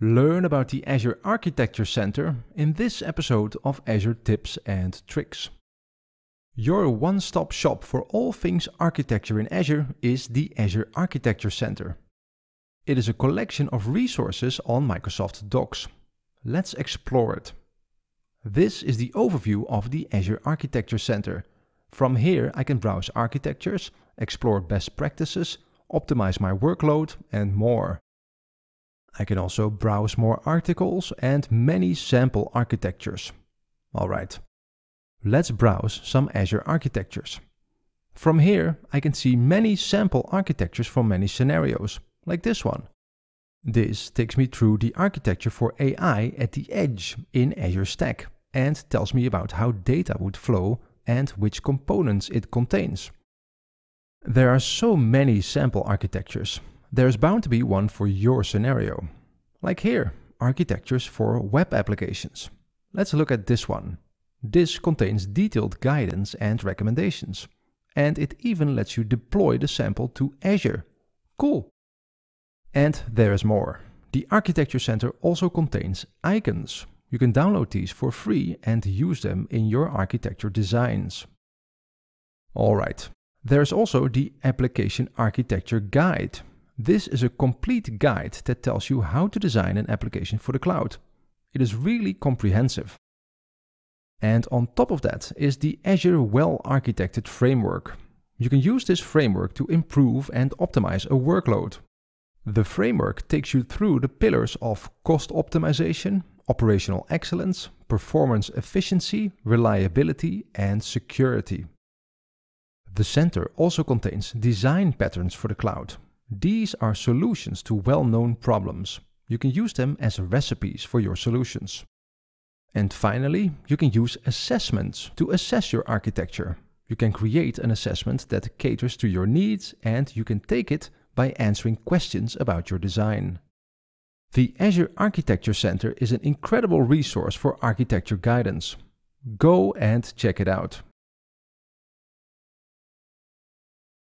Learn about the Azure Architecture Center in this episode of Azure Tips and Tricks. Your one stop shop for all things architecture in Azure is the Azure Architecture Center. It is a collection of resources on Microsoft Docs. Let's explore it. This is the overview of the Azure Architecture Center. From here, I can browse architectures, explore best practices, optimize my workload, and more. I can also browse more articles and many sample architectures. Alright, let's browse some Azure architectures. From here, I can see many sample architectures for many scenarios, like this one. This takes me through the architecture for AI at the edge in Azure Stack and tells me about how data would flow and which components it contains. There are so many sample architectures, there's bound to be one for your scenario. Like here, architectures for web applications. Let's look at this one. This contains detailed guidance and recommendations. And it even lets you deploy the sample to Azure. Cool! And there's more. The Architecture Center also contains icons. You can download these for free and use them in your architecture designs. Alright, there's also the Application Architecture Guide. This is a complete guide that tells you how to design an application for the cloud. It is really comprehensive. And on top of that is the Azure Well-Architected Framework. You can use this framework to improve and optimize a workload. The framework takes you through the pillars of cost optimization, operational excellence, performance efficiency, reliability, and security. The center also contains design patterns for the cloud, these are solutions to well-known problems. You can use them as recipes for your solutions. And finally, you can use assessments to assess your architecture. You can create an assessment that caters to your needs and you can take it by answering questions about your design. The Azure Architecture Center is an incredible resource for architecture guidance. Go and check it out.